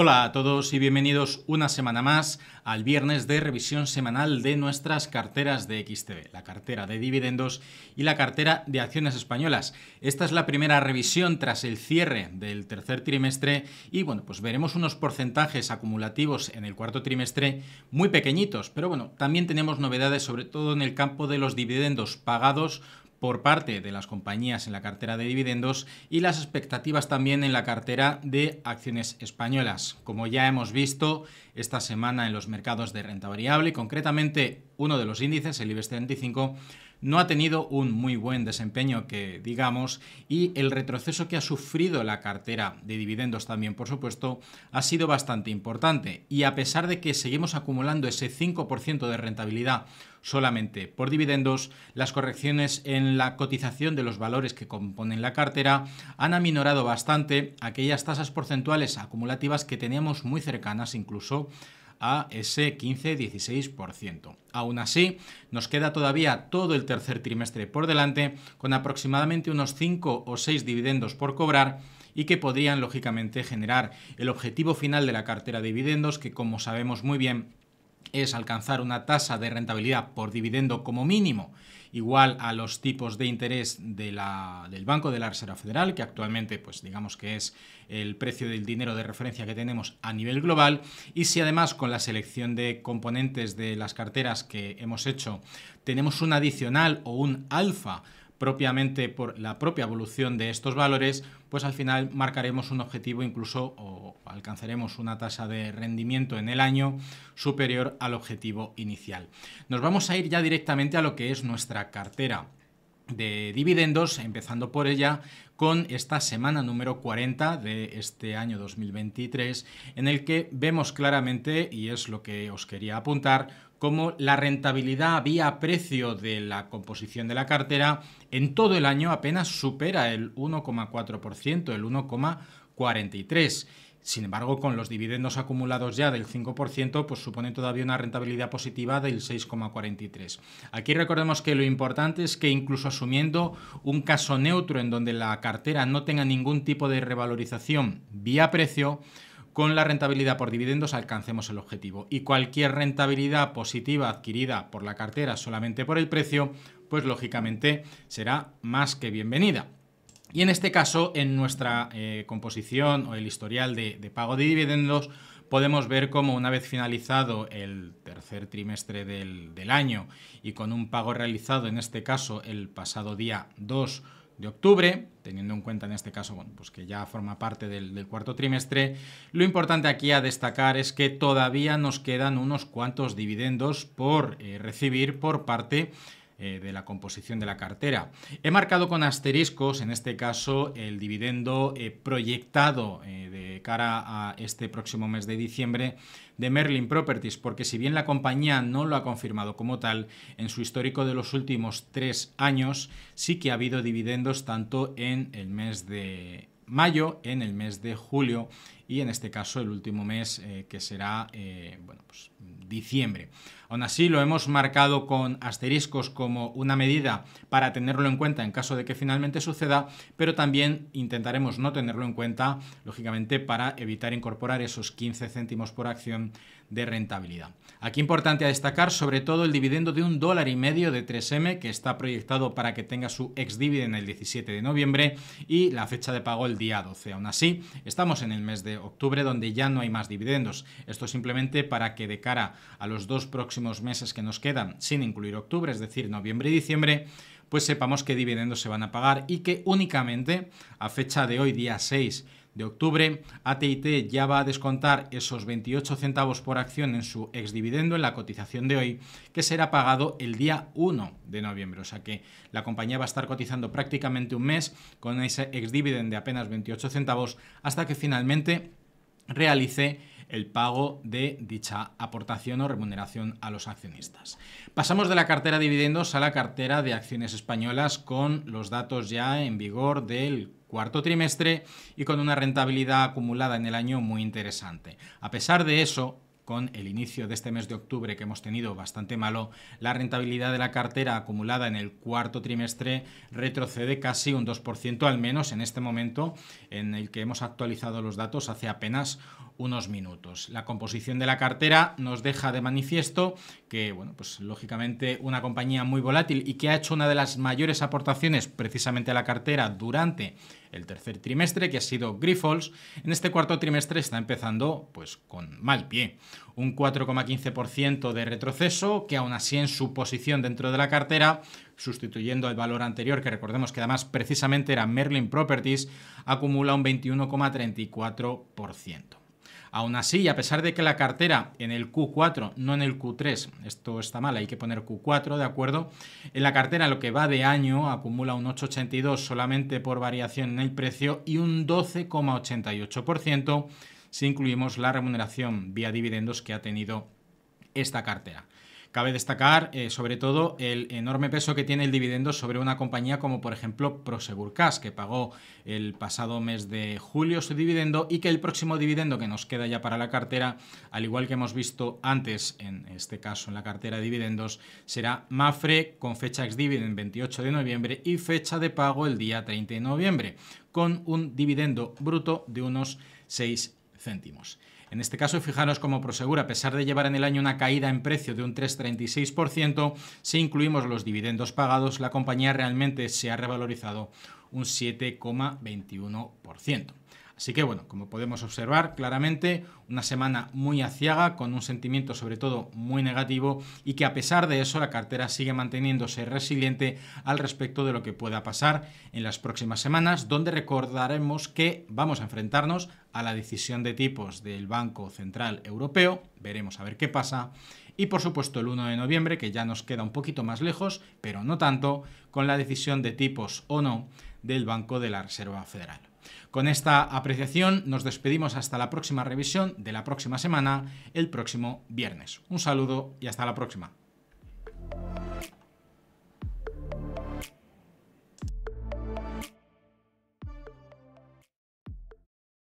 Hola a todos y bienvenidos una semana más al viernes de revisión semanal de nuestras carteras de XTB, la cartera de dividendos y la cartera de acciones españolas. Esta es la primera revisión tras el cierre del tercer trimestre y bueno, pues veremos unos porcentajes acumulativos en el cuarto trimestre muy pequeñitos, pero bueno, también tenemos novedades sobre todo en el campo de los dividendos pagados por parte de las compañías en la cartera de dividendos y las expectativas también en la cartera de acciones españolas. Como ya hemos visto esta semana en los mercados de renta variable, concretamente uno de los índices, el IBEX 35, no ha tenido un muy buen desempeño que digamos y el retroceso que ha sufrido la cartera de dividendos también por supuesto ha sido bastante importante y a pesar de que seguimos acumulando ese 5% de rentabilidad solamente por dividendos, las correcciones en la cotización de los valores que componen la cartera han aminorado bastante aquellas tasas porcentuales acumulativas que teníamos muy cercanas incluso a ese 15-16%. Aún así, nos queda todavía todo el tercer trimestre por delante, con aproximadamente unos 5 o 6 dividendos por cobrar y que podrían lógicamente generar el objetivo final de la cartera de dividendos que como sabemos muy bien es alcanzar una tasa de rentabilidad por dividendo como mínimo igual a los tipos de interés de del Banco de la Reserva Federal, que actualmente pues digamos que es el precio del dinero de referencia que tenemos a nivel global, y si además con la selección de componentes de las carteras que hemos hecho tenemos un adicional o un alfa propiamente por la propia evolución de estos valores, pues al final marcaremos un objetivo incluso o alcanzaremos una tasa de rendimiento en el año superior al objetivo inicial. Nos vamos a ir ya directamente a lo que es nuestra cartera de dividendos, empezando por ella con esta semana número 40 de este año 2023, en el que vemos claramente, y es lo que os quería apuntar, como la rentabilidad vía precio de la composición de la cartera en todo el año apenas supera el 1,4%, el 1,43%. Sin embargo, con los dividendos acumulados ya del 5%, pues supone todavía una rentabilidad positiva del 6,43. Aquí recordemos que lo importante es que incluso asumiendo un caso neutro en donde la cartera no tenga ningún tipo de revalorización vía precio, con la rentabilidad por dividendos alcancemos el objetivo. Y cualquier rentabilidad positiva adquirida por la cartera solamente por el precio, pues lógicamente será más que bienvenida. Y en este caso, en nuestra eh, composición o el historial de, pago de dividendos, podemos ver cómo una vez finalizado el tercer trimestre del, del, año y con un pago realizado, en este caso el pasado día 2 de octubre, teniendo en cuenta en este caso pues que ya forma parte del, cuarto trimestre, lo importante aquí a destacar es que todavía nos quedan unos cuantos dividendos por eh, recibir por parte eh, de la composición de la cartera. He marcado con asteriscos, en este caso, el dividendo eh, proyectado eh, de cara a este próximo mes de diciembre de Merlin Properties, porque si bien la compañía no lo ha confirmado como tal, en su histórico de los últimos tres años sí que ha habido dividendos tanto en el mes de mayo, en el mes de julio y en este caso el último mes eh, que será eh, bueno, pues, diciembre. Aún así lo hemos marcado con asteriscos como una medida para tenerlo en cuenta en caso de que finalmente suceda, pero también intentaremos no tenerlo en cuenta, lógicamente, para evitar incorporar esos 15 céntimos por acción de rentabilidad. Aquí importante a destacar sobre todo el dividendo de un dólar y medio de 3M que está proyectado para que tenga su ex dividend el 17 de noviembre y la fecha de pago el día 12. Aún así, estamos en el mes de octubre, donde ya no hay más dividendos. Esto simplemente para que de cara a los dos próximos meses que nos quedan, sin incluir octubre, es decir, noviembre y diciembre, pues sepamos qué dividendos se van a pagar y que únicamente a fecha de hoy, día 6 de octubre, ATT ya va a descontar esos 28 centavos por acción en su exdividendo en la cotización de hoy, que será pagado el día 1 de noviembre. O sea que la compañía va a estar cotizando prácticamente un mes con ese exdividendo de apenas 28 centavos hasta que finalmente realice el pago de dicha aportación o remuneración a los accionistas. Pasamos de la cartera de dividendos a la cartera de acciones españolas con los datos ya en vigor del cuarto trimestre y con una rentabilidad acumulada en el año muy interesante. A pesar de eso, con el inicio de este mes de octubre que hemos tenido bastante malo, la rentabilidad de la cartera acumulada en el cuarto trimestre retrocede casi un 2% al menos en este momento en el que hemos actualizado los datos hace apenas unos minutos. La composición de la cartera nos deja de manifiesto que, bueno, pues lógicamente una compañía muy volátil y que ha hecho una de las mayores aportaciones precisamente a la cartera durante el tercer trimestre, que ha sido Grifols, en este cuarto trimestre está empezando pues con mal pie. Un 4,15% de retroceso, que aún así en su posición dentro de la cartera, sustituyendo el valor anterior, que recordemos que además precisamente era Merlin Properties, acumula un 21,34%. Aún así, a pesar de que la cartera en el Q4, no en el Q3, esto está mal, hay que poner Q4, ¿de acuerdo? En la cartera lo que va de año acumula un 8,82 solamente por variación en el precio y un 12,88% si incluimos la remuneración vía dividendos que ha tenido esta cartera. Cabe destacar, eh, sobre todo, el enorme peso que tiene el dividendo sobre una compañía como, por ejemplo, Prosegur Cash, que pagó el pasado mes de julio su dividendo y que el próximo dividendo que nos queda ya para la cartera, al igual que hemos visto antes, en este caso en la cartera de dividendos, será Mafre con fecha ex-dividend 28 de noviembre y fecha de pago el día 30 de noviembre, con un dividendo bruto de unos 6 céntimos. En este caso, fijaros cómo prosegura. a pesar de llevar en el año una caída en precio de un 3,36%, si incluimos los dividendos pagados, la compañía realmente se ha revalorizado un 7,21%. Así que bueno, como podemos observar claramente, una semana muy aciaga, con un sentimiento sobre todo muy negativo y que a pesar de eso la cartera sigue manteniéndose resiliente al respecto de lo que pueda pasar en las próximas semanas, donde recordaremos que vamos a enfrentarnos a la decisión de tipos del Banco Central Europeo, veremos a ver qué pasa, y por supuesto el 1 de noviembre, que ya nos queda un poquito más lejos, pero no tanto, con la decisión de tipos o no del Banco de la Reserva Federal. Con esta apreciación nos despedimos hasta la próxima revisión de la próxima semana, el próximo viernes. Un saludo y hasta la próxima.